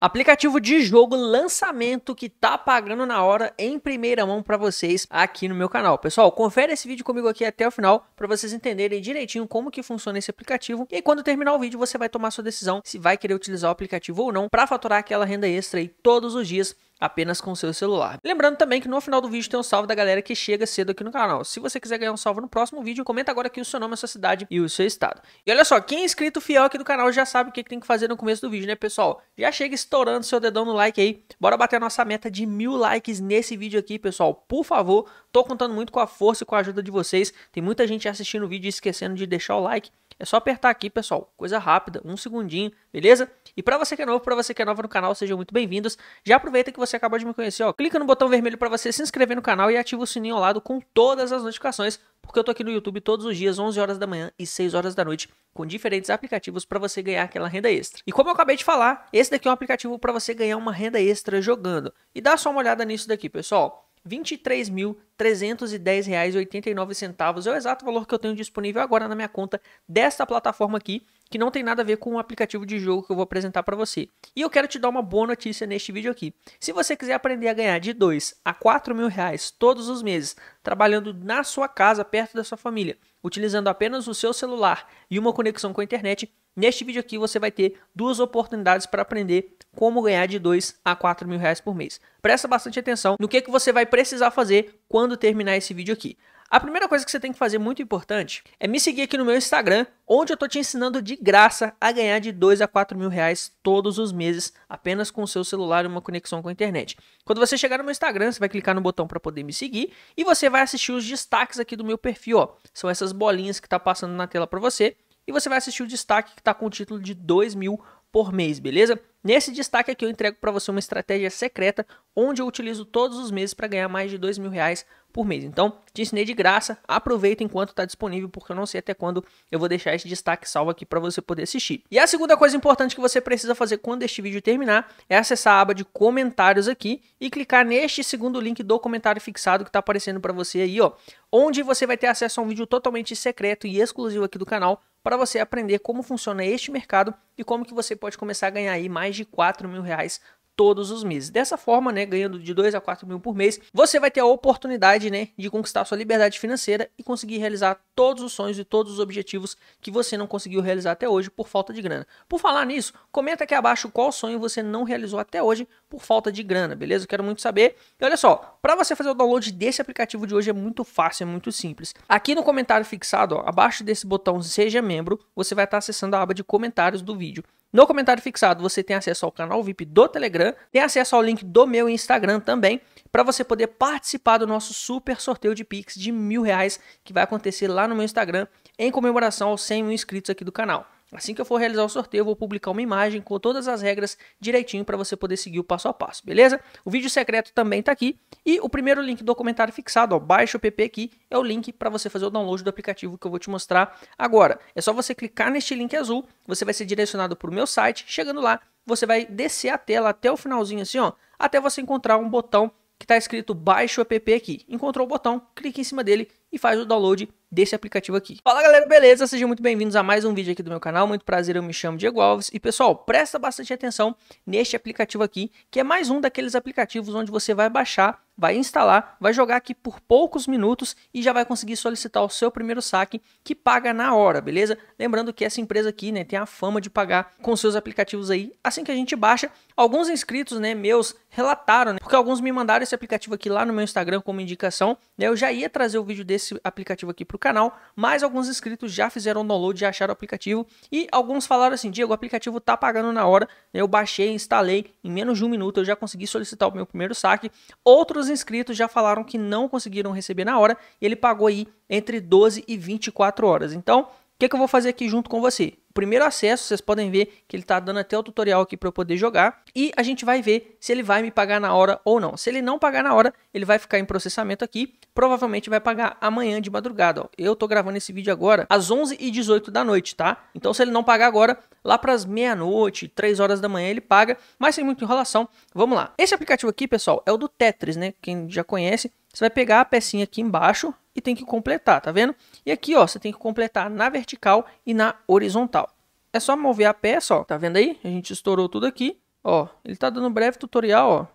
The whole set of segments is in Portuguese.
Aplicativo de jogo lançamento que tá pagando na hora em primeira mão para vocês aqui no meu canal. Pessoal, confere esse vídeo comigo aqui até o final para vocês entenderem direitinho como que funciona esse aplicativo. E aí, quando terminar o vídeo, você vai tomar sua decisão se vai querer utilizar o aplicativo ou não para faturar aquela renda extra aí todos os dias apenas com seu celular. Lembrando também que no final do vídeo tem um salve da galera que chega cedo aqui no canal. Se você quiser ganhar um salve no próximo vídeo, comenta agora aqui o seu nome, a sua cidade e o seu estado. E olha só, quem é inscrito fiel aqui do canal já sabe o que tem que fazer no começo do vídeo, né pessoal? Já chega estourando seu dedão no like aí, bora bater a nossa meta de mil likes nesse vídeo aqui, pessoal. Por favor, tô contando muito com a força e com a ajuda de vocês. Tem muita gente assistindo o vídeo e esquecendo de deixar o like. É só apertar aqui, pessoal. Coisa rápida, um segundinho, beleza? E para você que é novo, para você que é nova no canal, sejam muito bem-vindos. Já aproveita que você acabou de me conhecer, ó. Clica no botão vermelho para você se inscrever no canal e ativa o sininho ao lado com todas as notificações, porque eu tô aqui no YouTube todos os dias, 11 horas da manhã e 6 horas da noite, com diferentes aplicativos para você ganhar aquela renda extra. E como eu acabei de falar, esse daqui é um aplicativo para você ganhar uma renda extra jogando. E dá só uma olhada nisso daqui, pessoal. R$ 23.310,89. É o exato valor que eu tenho disponível agora na minha conta desta plataforma aqui, que não tem nada a ver com o aplicativo de jogo que eu vou apresentar para você. E eu quero te dar uma boa notícia neste vídeo aqui. Se você quiser aprender a ganhar de 2 a R$ mil reais todos os meses, trabalhando na sua casa, perto da sua família, utilizando apenas o seu celular e uma conexão com a internet, Neste vídeo aqui você vai ter duas oportunidades para aprender como ganhar de 2 a 4 mil reais por mês. Presta bastante atenção no que, que você vai precisar fazer quando terminar esse vídeo aqui. A primeira coisa que você tem que fazer muito importante é me seguir aqui no meu Instagram, onde eu estou te ensinando de graça a ganhar de 2 a 4 mil reais todos os meses, apenas com o seu celular e uma conexão com a internet. Quando você chegar no meu Instagram, você vai clicar no botão para poder me seguir e você vai assistir os destaques aqui do meu perfil. Ó. São essas bolinhas que está passando na tela para você e você vai assistir o destaque que está com o título de 2 mil por mês, beleza? Nesse destaque aqui eu entrego para você uma estratégia secreta onde eu utilizo todos os meses para ganhar mais de 2 mil reais por mês. Então, te ensinei de graça, aproveita enquanto está disponível, porque eu não sei até quando eu vou deixar esse destaque salvo aqui para você poder assistir. E a segunda coisa importante que você precisa fazer quando este vídeo terminar é acessar a aba de comentários aqui e clicar neste segundo link do comentário fixado que está aparecendo para você aí, ó, onde você vai ter acesso a um vídeo totalmente secreto e exclusivo aqui do canal para você aprender como funciona este mercado e como que você pode começar a ganhar aí mais de 4 mil reais todos os meses. Dessa forma, né, ganhando de 2 a 4 mil por mês, você vai ter a oportunidade né, de conquistar sua liberdade financeira e conseguir realizar todos os sonhos e todos os objetivos que você não conseguiu realizar até hoje por falta de grana. Por falar nisso, comenta aqui abaixo qual sonho você não realizou até hoje por falta de grana, beleza? quero muito saber. E olha só, para você fazer o download desse aplicativo de hoje é muito fácil, é muito simples. Aqui no comentário fixado, ó, abaixo desse botão Seja Membro, você vai estar tá acessando a aba de comentários do vídeo. No comentário fixado, você tem acesso ao canal VIP do Telegram, tem acesso ao link do meu Instagram também, para você poder participar do nosso super sorteio de Pix de mil reais que vai acontecer lá no meu Instagram em comemoração aos 100 mil inscritos aqui do canal. Assim que eu for realizar o sorteio, eu vou publicar uma imagem com todas as regras direitinho para você poder seguir o passo a passo, beleza? O vídeo secreto também está aqui e o primeiro link do comentário fixado, ó, baixa o app aqui, é o link para você fazer o download do aplicativo que eu vou te mostrar agora. É só você clicar neste link azul, você vai ser direcionado para o meu site, chegando lá, você vai descer a tela até o finalzinho assim, ó, até você encontrar um botão que está escrito baixa o app aqui. Encontrou o botão, clique em cima dele e faz o download desse aplicativo aqui. Fala galera, beleza? Sejam muito bem-vindos a mais um vídeo aqui do meu canal. Muito prazer, eu me chamo Diego Alves. E pessoal, presta bastante atenção neste aplicativo aqui, que é mais um daqueles aplicativos onde você vai baixar, vai instalar, vai jogar aqui por poucos minutos e já vai conseguir solicitar o seu primeiro saque que paga na hora, beleza? Lembrando que essa empresa aqui, né, tem a fama de pagar com seus aplicativos aí assim que a gente baixa. Alguns inscritos, né, meus relataram, né, porque alguns me mandaram esse aplicativo aqui lá no meu Instagram como indicação, né? Eu já ia trazer o vídeo desse aplicativo aqui pro do canal, mas alguns inscritos já fizeram download, e acharam o aplicativo e alguns falaram assim, Diego, o aplicativo tá pagando na hora, né, eu baixei, instalei, em menos de um minuto eu já consegui solicitar o meu primeiro saque. Outros inscritos já falaram que não conseguiram receber na hora e ele pagou aí entre 12 e 24 horas. Então, o que, que eu vou fazer aqui junto com você? primeiro acesso, vocês podem ver que ele está dando até o tutorial aqui para eu poder jogar. E a gente vai ver se ele vai me pagar na hora ou não. Se ele não pagar na hora, ele vai ficar em processamento aqui. Provavelmente vai pagar amanhã de madrugada. Ó. Eu estou gravando esse vídeo agora às 11h18 da noite, tá? Então se ele não pagar agora, lá para as meia-noite, 3 horas da manhã ele paga. Mas sem muita enrolação, vamos lá. Esse aplicativo aqui, pessoal, é o do Tetris, né? Quem já conhece, você vai pegar a pecinha aqui embaixo, e tem que completar, tá vendo? E aqui, ó, você tem que completar na vertical e na horizontal. É só mover a peça, ó, tá vendo aí? A gente estourou tudo aqui, ó. Ele tá dando um breve tutorial, ó,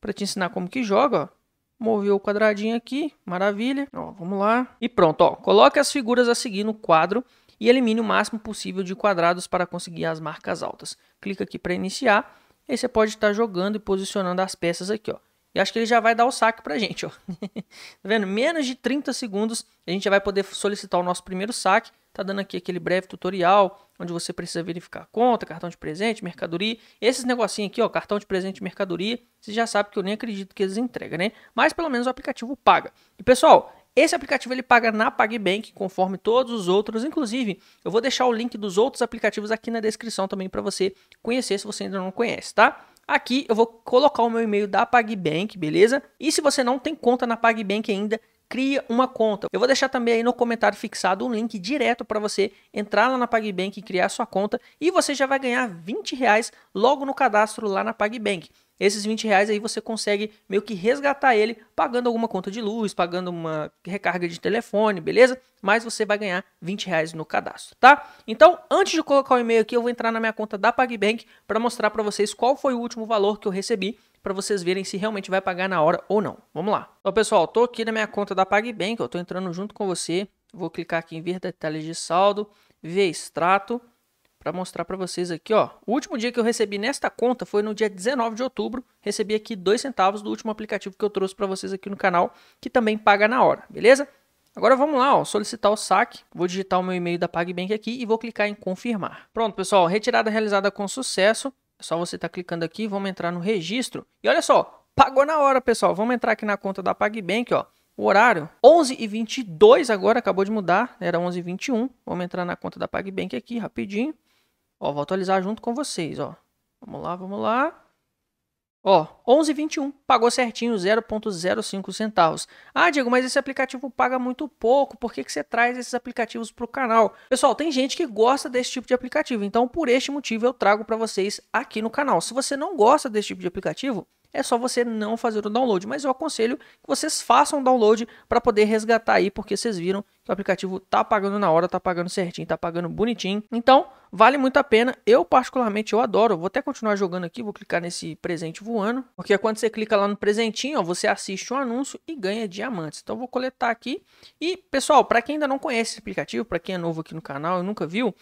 para te ensinar como que joga, ó. Moveu o quadradinho aqui, maravilha. Ó, vamos lá. E pronto, ó. Coloque as figuras a seguir no quadro e elimine o máximo possível de quadrados para conseguir as marcas altas. Clica aqui para iniciar. Aí você pode estar tá jogando e posicionando as peças aqui, ó. E acho que ele já vai dar o saque pra gente, ó. tá vendo? Menos de 30 segundos a gente já vai poder solicitar o nosso primeiro saque. Tá dando aqui aquele breve tutorial onde você precisa verificar conta, cartão de presente, mercadoria. Esses negocinhos aqui, ó, cartão de presente, mercadoria, você já sabe que eu nem acredito que eles entregam, né? Mas pelo menos o aplicativo paga. E pessoal, esse aplicativo ele paga na PagBank, conforme todos os outros. Inclusive, eu vou deixar o link dos outros aplicativos aqui na descrição também para você conhecer se você ainda não conhece, tá? Aqui eu vou colocar o meu e-mail da PagBank, beleza? E se você não tem conta na PagBank ainda, cria uma conta. Eu vou deixar também aí no comentário fixado um link direto para você entrar lá na PagBank e criar sua conta e você já vai ganhar 20 reais logo no cadastro lá na PagBank esses 20 reais aí você consegue meio que resgatar ele pagando alguma conta de luz, pagando uma recarga de telefone, beleza? Mas você vai ganhar 20 reais no cadastro, tá? Então, antes de colocar o e-mail aqui, eu vou entrar na minha conta da PagBank para mostrar para vocês qual foi o último valor que eu recebi para vocês verem se realmente vai pagar na hora ou não. Vamos lá. Então, pessoal, tô aqui na minha conta da PagBank, eu tô entrando junto com você. Vou clicar aqui em ver detalhes de saldo, ver extrato para mostrar para vocês aqui, ó. O último dia que eu recebi nesta conta foi no dia 19 de outubro. Recebi aqui dois centavos do último aplicativo que eu trouxe para vocês aqui no canal, que também paga na hora, beleza? Agora vamos lá, ó, solicitar o saque. Vou digitar o meu e-mail da PagBank aqui e vou clicar em confirmar. Pronto, pessoal, retirada realizada com sucesso. É só você estar tá clicando aqui, vamos entrar no registro. E olha só, pagou na hora, pessoal. Vamos entrar aqui na conta da PagBank, ó. O horário, 11h22 agora, acabou de mudar, era 11h21. Vamos entrar na conta da PagBank aqui rapidinho. Ó, vou atualizar junto com vocês, ó. Vamos lá, vamos lá. Ó, 11,21, pagou certinho 0,05 centavos. Ah, Diego, mas esse aplicativo paga muito pouco, por que, que você traz esses aplicativos para o canal? Pessoal, tem gente que gosta desse tipo de aplicativo, então por este motivo eu trago para vocês aqui no canal. Se você não gosta desse tipo de aplicativo, é só você não fazer o download. Mas eu aconselho que vocês façam o download para poder resgatar aí, porque vocês viram que o aplicativo tá pagando na hora, tá pagando certinho, tá pagando bonitinho. Então, vale muito a pena. Eu particularmente eu adoro. Vou até continuar jogando aqui, vou clicar nesse presente voando, porque quando você clica lá no presentinho, ó, você assiste um anúncio e ganha diamantes. Então, vou coletar aqui. E, pessoal, para quem ainda não conhece esse aplicativo, para quem é novo aqui no canal e nunca viu,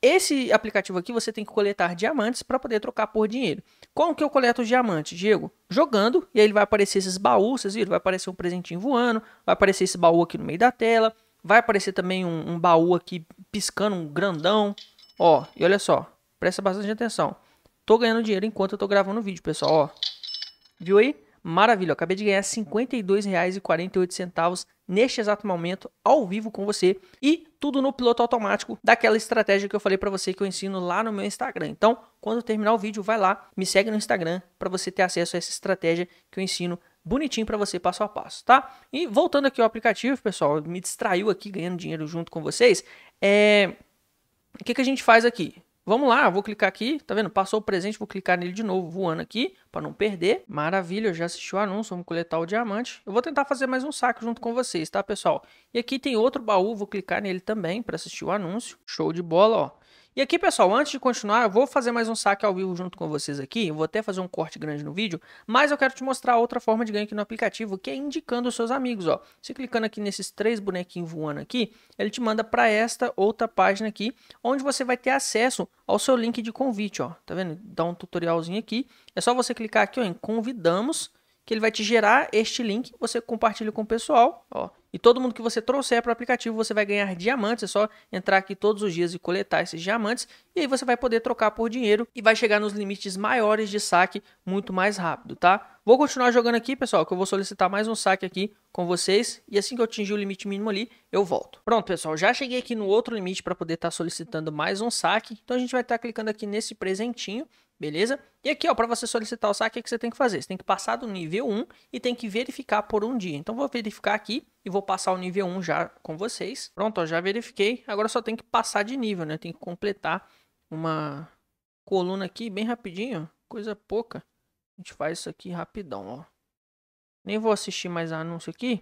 esse aplicativo aqui você tem que coletar diamantes para poder trocar por dinheiro. Como que eu coleto os diamantes, Diego? Jogando, e aí ele vai aparecer esses baús, vocês viram? Vai aparecer um presentinho voando, vai aparecer esse baú aqui no meio da tela, vai aparecer também um, um baú aqui piscando, um grandão. Ó, e olha só, presta bastante atenção. Tô ganhando dinheiro enquanto eu tô gravando o vídeo, pessoal, ó. Viu aí? Maravilha, acabei de ganhar R$ 52,48 neste exato momento, ao vivo com você. E tudo no piloto automático daquela estratégia que eu falei para você que eu ensino lá no meu Instagram. Então, quando terminar o vídeo, vai lá, me segue no Instagram para você ter acesso a essa estratégia que eu ensino bonitinho para você passo a passo, tá? E voltando aqui ao aplicativo, pessoal, me distraiu aqui ganhando dinheiro junto com vocês. É... O que, que a gente faz aqui? Vamos lá, vou clicar aqui, tá vendo? Passou o presente, vou clicar nele de novo, voando aqui, para não perder. Maravilha, já assisti o anúncio, vamos coletar o diamante. Eu vou tentar fazer mais um saco junto com vocês, tá, pessoal? E aqui tem outro baú, vou clicar nele também para assistir o anúncio. Show de bola, ó. E aqui, pessoal, antes de continuar, eu vou fazer mais um saque ao vivo junto com vocês aqui. Eu vou até fazer um corte grande no vídeo, mas eu quero te mostrar outra forma de ganho aqui no aplicativo, que é indicando os seus amigos, ó. Você clicando aqui nesses três bonequinhos voando aqui, ele te manda para esta outra página aqui, onde você vai ter acesso ao seu link de convite, ó. Tá vendo? Dá um tutorialzinho aqui. É só você clicar aqui, ó, em convidamos, que ele vai te gerar este link, você compartilha com o pessoal, ó. E todo mundo que você trouxer para o aplicativo, você vai ganhar diamantes. É só entrar aqui todos os dias e coletar esses diamantes. E aí você vai poder trocar por dinheiro e vai chegar nos limites maiores de saque muito mais rápido, tá? Vou continuar jogando aqui, pessoal, que eu vou solicitar mais um saque aqui com vocês. E assim que eu atingir o limite mínimo ali, eu volto. Pronto, pessoal, já cheguei aqui no outro limite para poder estar tá solicitando mais um saque. Então a gente vai estar tá clicando aqui nesse presentinho beleza? E aqui, ó, para você solicitar o saque, o que você tem que fazer? Você tem que passar do nível 1 e tem que verificar por um dia. Então, vou verificar aqui e vou passar o nível 1 já com vocês. Pronto, ó, já verifiquei. Agora só tem que passar de nível, né? Tem que completar uma coluna aqui bem rapidinho, coisa pouca. A gente faz isso aqui rapidão, ó. Nem vou assistir mais anúncio aqui,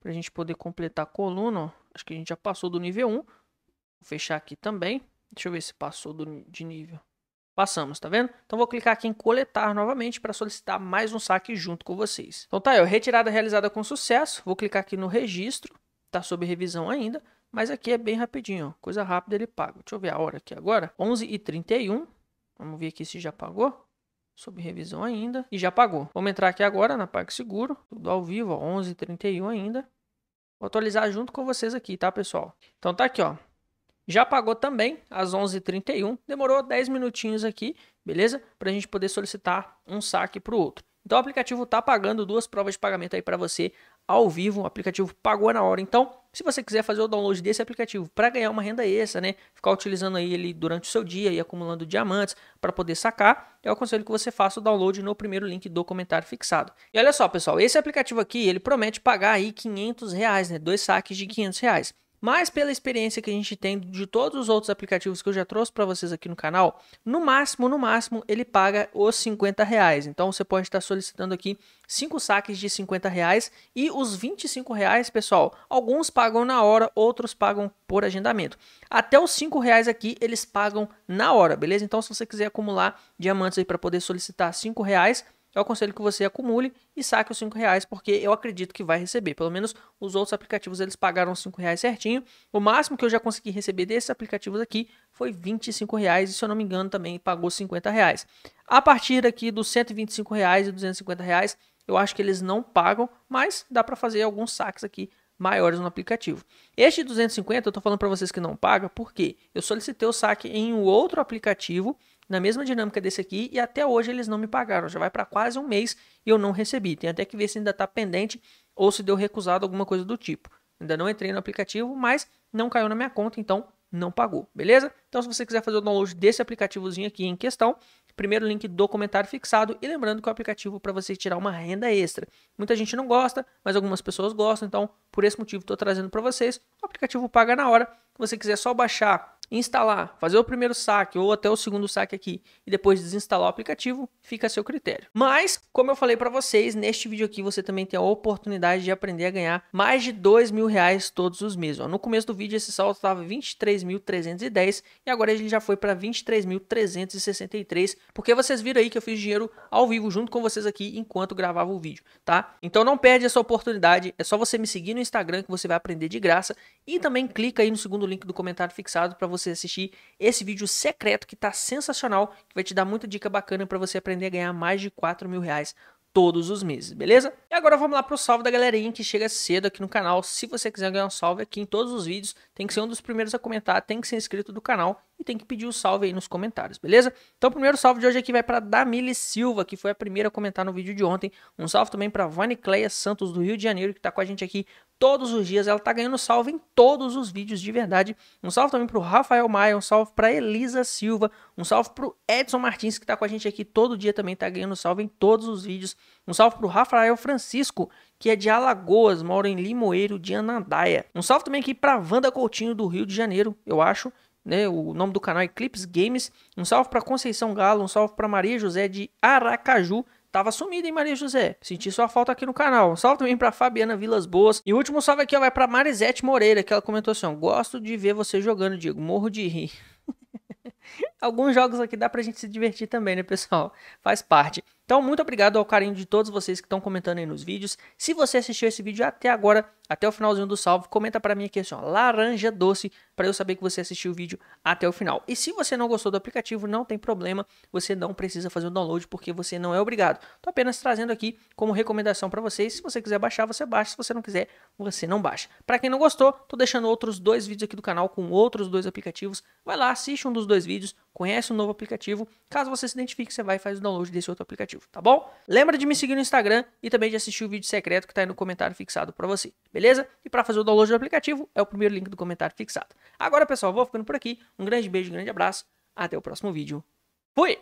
pra gente poder completar a coluna, ó. Acho que a gente já passou do nível 1. Vou fechar aqui também. Deixa eu ver se passou do, de nível. Passamos, tá vendo? Então vou clicar aqui em coletar novamente para solicitar mais um saque junto com vocês. Então tá aí, ó, retirada realizada com sucesso. Vou clicar aqui no registro, tá sob revisão ainda, mas aqui é bem rapidinho, ó, coisa rápida ele paga. Deixa eu ver a hora aqui agora, 11h31. Vamos ver aqui se já pagou. Sob revisão ainda e já pagou. Vamos entrar aqui agora na PagSeguro, tudo ao vivo, 11h31 ainda. Vou atualizar junto com vocês aqui, tá, pessoal? Então tá aqui, ó já pagou também às 11h31. Demorou 10 minutinhos aqui, beleza? Para a gente poder solicitar um saque para o outro. Então o aplicativo está pagando duas provas de pagamento aí para você ao vivo. O aplicativo pagou na hora. Então, se você quiser fazer o download desse aplicativo para ganhar uma renda extra, né? Ficar utilizando aí ele durante o seu dia e acumulando diamantes para poder sacar, eu aconselho que você faça o download no primeiro link do comentário fixado. E olha só, pessoal, esse aplicativo aqui ele promete pagar aí 500 reais, né? Dois saques de 500 reais. Mas pela experiência que a gente tem de todos os outros aplicativos que eu já trouxe para vocês aqui no canal, no máximo, no máximo, ele paga os 50 reais. Então você pode estar solicitando aqui 5 saques de 50 reais e os 25 reais, pessoal, alguns pagam na hora, outros pagam por agendamento. Até os 5 reais aqui eles pagam na hora, beleza? Então se você quiser acumular diamantes aí para poder solicitar 5 reais, eu é aconselho que você acumule e saque os 5 reais, porque eu acredito que vai receber. Pelo menos os outros aplicativos eles pagaram 5 reais certinho. O máximo que eu já consegui receber desses aplicativos aqui foi 25 reais, e se eu não me engano também pagou 50 reais. A partir aqui dos 125 reais e 250 reais, eu acho que eles não pagam, mas dá para fazer alguns saques aqui maiores no aplicativo. Este 250 eu estou falando para vocês que não paga, porque eu solicitei o saque em um outro aplicativo na mesma dinâmica desse aqui e até hoje eles não me pagaram. Já vai para quase um mês e eu não recebi. Tem até que ver se ainda está pendente ou se deu recusado alguma coisa do tipo. Ainda não entrei no aplicativo, mas não caiu na minha conta, então não pagou, beleza? Então, se você quiser fazer o download desse aplicativozinho aqui em questão, primeiro link do comentário fixado e lembrando que o aplicativo é para você tirar uma renda extra. Muita gente não gosta, mas algumas pessoas gostam, então por esse motivo estou trazendo para vocês. O aplicativo paga na hora. Se você quiser só baixar instalar, fazer o primeiro saque ou até o segundo saque aqui e depois desinstalar o aplicativo, fica a seu critério. Mas, como eu falei para vocês, neste vídeo aqui você também tem a oportunidade de aprender a ganhar mais de dois mil reais todos os meses. Ó, no começo do vídeo esse saldo estava 23.310 e agora ele já foi para 23.363 porque vocês viram aí que eu fiz dinheiro ao vivo junto com vocês aqui enquanto gravava o vídeo, tá? Então não perde essa oportunidade, é só você me seguir no Instagram que você vai aprender de graça e também clica aí no segundo link do comentário fixado para você você assistir esse vídeo secreto que está sensacional, que vai te dar muita dica bacana para você aprender a ganhar mais de 4 mil reais todos os meses, beleza? E agora vamos lá para o salve da galerinha que chega cedo aqui no canal. Se você quiser ganhar um salve aqui em todos os vídeos, tem que ser um dos primeiros a comentar, tem que ser inscrito do canal e tem que pedir o um salve aí nos comentários, beleza? Então o primeiro salve de hoje aqui vai para Damile Silva, que foi a primeira a comentar no vídeo de ontem. Um salve também para Vanicleia Santos do Rio de Janeiro, que tá com a gente aqui todos os dias. Ela tá ganhando salve em todos os vídeos de verdade. Um salve também pro Rafael Maia, um salve pra Elisa Silva, um salve pro Edson Martins, que tá com a gente aqui todo dia também, tá ganhando salve em todos os vídeos. Um salve pro Rafael Francisco, que é de Alagoas, mora em Limoeiro de Anandaia. Um salve também aqui pra Wanda Coutinho, do Rio de Janeiro, eu acho. Né, o nome do canal é Eclipse Games. Um salve para Conceição Galo, um salve para Maria José de Aracaju, Tava sumida, hein, Maria José? Senti sua falta aqui no canal. Um salve também pra Fabiana Vilas Boas. E o último salve aqui ó, vai pra Marisete Moreira, que ela comentou assim: ó, gosto de ver você jogando, Diego. Morro de rir. Alguns jogos aqui dá pra gente se divertir também, né, pessoal? Faz parte. Então, muito obrigado ao carinho de todos vocês que estão comentando aí nos vídeos. Se você assistiu esse vídeo até agora, até o finalzinho do salve, comenta para mim aqui assim, ó, laranja doce, para eu saber que você assistiu o vídeo até o final. E se você não gostou do aplicativo, não tem problema, você não precisa fazer o download porque você não é obrigado. Tô apenas trazendo aqui como recomendação para vocês. Se você quiser baixar, você baixa. Se você não quiser, você não baixa. Para quem não gostou, tô deixando outros dois vídeos aqui do canal com outros dois aplicativos. Vai lá, assiste um dos dois vídeos, conhece o um novo aplicativo. Caso você se identifique, você vai e faz o download desse outro aplicativo tá bom? Lembra de me seguir no Instagram e também de assistir o vídeo secreto que está aí no comentário fixado para você, beleza? E para fazer o download do aplicativo, é o primeiro link do comentário fixado. Agora, pessoal, vou ficando por aqui. Um grande beijo, um grande abraço. Até o próximo vídeo. Fui!